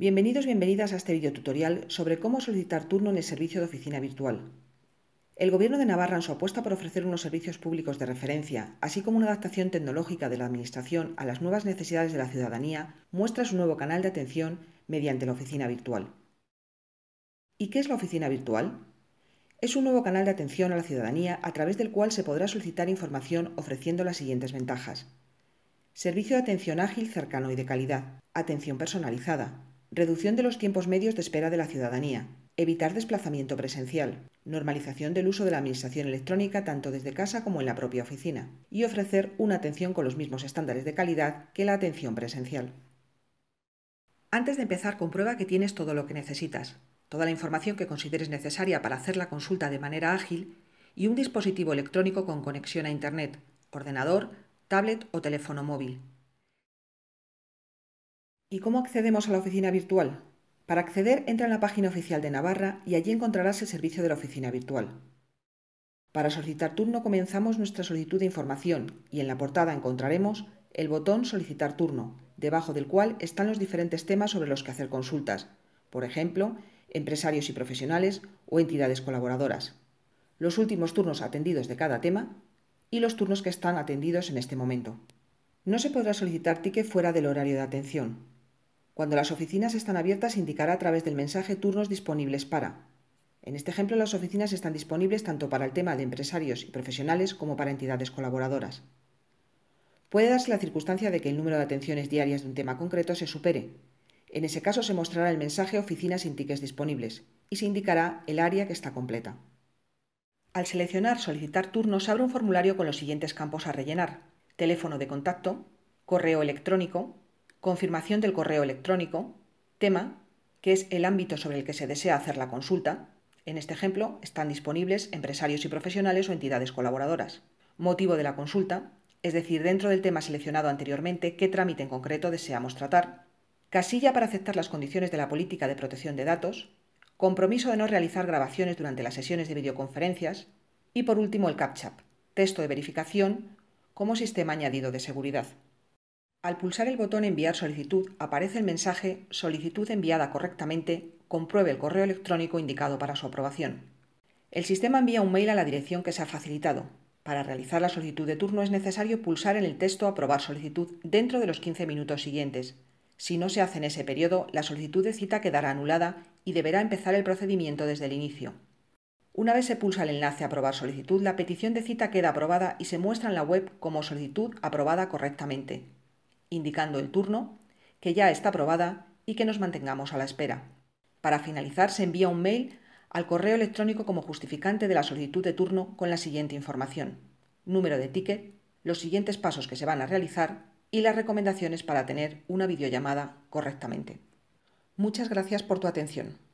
Bienvenidos, bienvenidas a este video tutorial sobre cómo solicitar turno en el servicio de oficina virtual. El Gobierno de Navarra, en su apuesta por ofrecer unos servicios públicos de referencia, así como una adaptación tecnológica de la Administración a las nuevas necesidades de la ciudadanía, muestra su nuevo canal de atención mediante la oficina virtual. ¿Y qué es la oficina virtual? Es un nuevo canal de atención a la ciudadanía a través del cual se podrá solicitar información ofreciendo las siguientes ventajas. Servicio de atención ágil, cercano y de calidad. Atención personalizada Reducción de los tiempos medios de espera de la ciudadanía. Evitar desplazamiento presencial. Normalización del uso de la administración electrónica tanto desde casa como en la propia oficina. Y ofrecer una atención con los mismos estándares de calidad que la atención presencial. Antes de empezar, comprueba que tienes todo lo que necesitas. Toda la información que consideres necesaria para hacer la consulta de manera ágil y un dispositivo electrónico con conexión a Internet, ordenador, tablet o teléfono móvil. ¿Y cómo accedemos a la oficina virtual? Para acceder, entra en la página oficial de Navarra y allí encontrarás el servicio de la oficina virtual. Para solicitar turno comenzamos nuestra solicitud de información y en la portada encontraremos el botón Solicitar turno, debajo del cual están los diferentes temas sobre los que hacer consultas, por ejemplo, empresarios y profesionales o entidades colaboradoras, los últimos turnos atendidos de cada tema y los turnos que están atendidos en este momento. No se podrá solicitar ticket fuera del horario de atención, cuando las oficinas están abiertas, indicará a través del mensaje turnos disponibles para. En este ejemplo, las oficinas están disponibles tanto para el tema de empresarios y profesionales como para entidades colaboradoras. Puede darse la circunstancia de que el número de atenciones diarias de un tema concreto se supere. En ese caso se mostrará el mensaje Oficinas sin tickets disponibles y se indicará el área que está completa. Al seleccionar Solicitar turnos abre un formulario con los siguientes campos a rellenar. Teléfono de contacto, correo electrónico, confirmación del correo electrónico, tema, que es el ámbito sobre el que se desea hacer la consulta. En este ejemplo están disponibles empresarios y profesionales o entidades colaboradoras. Motivo de la consulta, es decir, dentro del tema seleccionado anteriormente, qué trámite en concreto deseamos tratar. Casilla para aceptar las condiciones de la política de protección de datos. Compromiso de no realizar grabaciones durante las sesiones de videoconferencias. Y por último, el CAPTCHA, texto de verificación como sistema añadido de seguridad. Al pulsar el botón Enviar solicitud aparece el mensaje Solicitud enviada correctamente, compruebe el correo electrónico indicado para su aprobación. El sistema envía un mail a la dirección que se ha facilitado. Para realizar la solicitud de turno es necesario pulsar en el texto Aprobar solicitud dentro de los 15 minutos siguientes. Si no se hace en ese periodo, la solicitud de cita quedará anulada y deberá empezar el procedimiento desde el inicio. Una vez se pulsa el enlace Aprobar solicitud, la petición de cita queda aprobada y se muestra en la web como solicitud aprobada correctamente indicando el turno, que ya está aprobada y que nos mantengamos a la espera. Para finalizar, se envía un mail al correo electrónico como justificante de la solicitud de turno con la siguiente información. Número de ticket, los siguientes pasos que se van a realizar y las recomendaciones para tener una videollamada correctamente. Muchas gracias por tu atención.